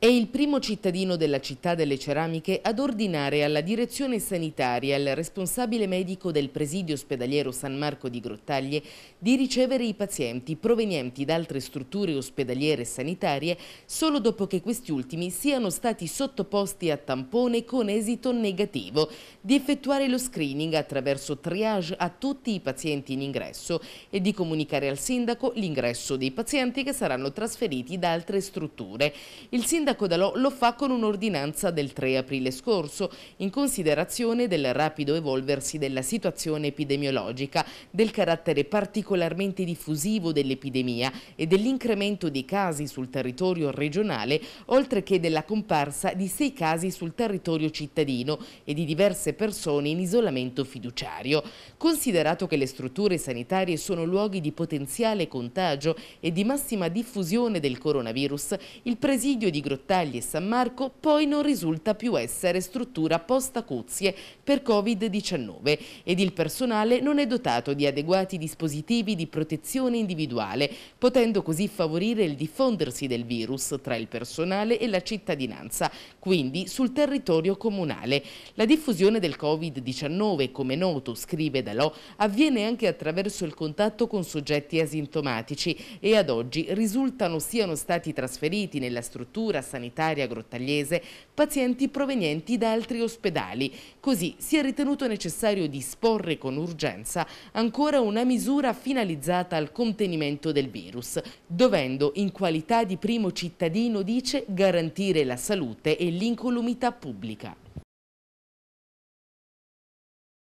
È il primo cittadino della città delle ceramiche ad ordinare alla direzione sanitaria al responsabile medico del presidio ospedaliero San Marco di Grottaglie di ricevere i pazienti provenienti da altre strutture ospedaliere sanitarie solo dopo che questi ultimi siano stati sottoposti a tampone con esito negativo, di effettuare lo screening attraverso triage a tutti i pazienti in ingresso e di comunicare al sindaco l'ingresso dei pazienti che saranno trasferiti da altre strutture. Il sindaco sindaco Dalò lo fa con un'ordinanza del 3 aprile scorso, in considerazione del rapido evolversi della situazione epidemiologica, del carattere particolarmente diffusivo dell'epidemia e dell'incremento di casi sul territorio regionale, oltre che della comparsa di sei casi sul territorio cittadino e di diverse persone in isolamento fiduciario. Considerato che le strutture sanitarie sono luoghi di potenziale contagio e di massima diffusione del coronavirus, il presidio di Grottaglia Giottagli e San Marco poi non risulta più essere struttura post-acuzie per Covid-19 ed il personale non è dotato di adeguati dispositivi di protezione individuale, potendo così favorire il diffondersi del virus tra il personale e la cittadinanza, quindi sul territorio comunale. La diffusione del Covid-19, come noto, scrive Dalò, avviene anche attraverso il contatto con soggetti asintomatici e ad oggi risultano siano stati trasferiti nella struttura sanitaria grottagliese pazienti provenienti da altri ospedali. Così si è ritenuto necessario disporre con urgenza ancora una misura finalizzata al contenimento del virus, dovendo in qualità di primo cittadino, dice, garantire la salute e l'incolumità pubblica.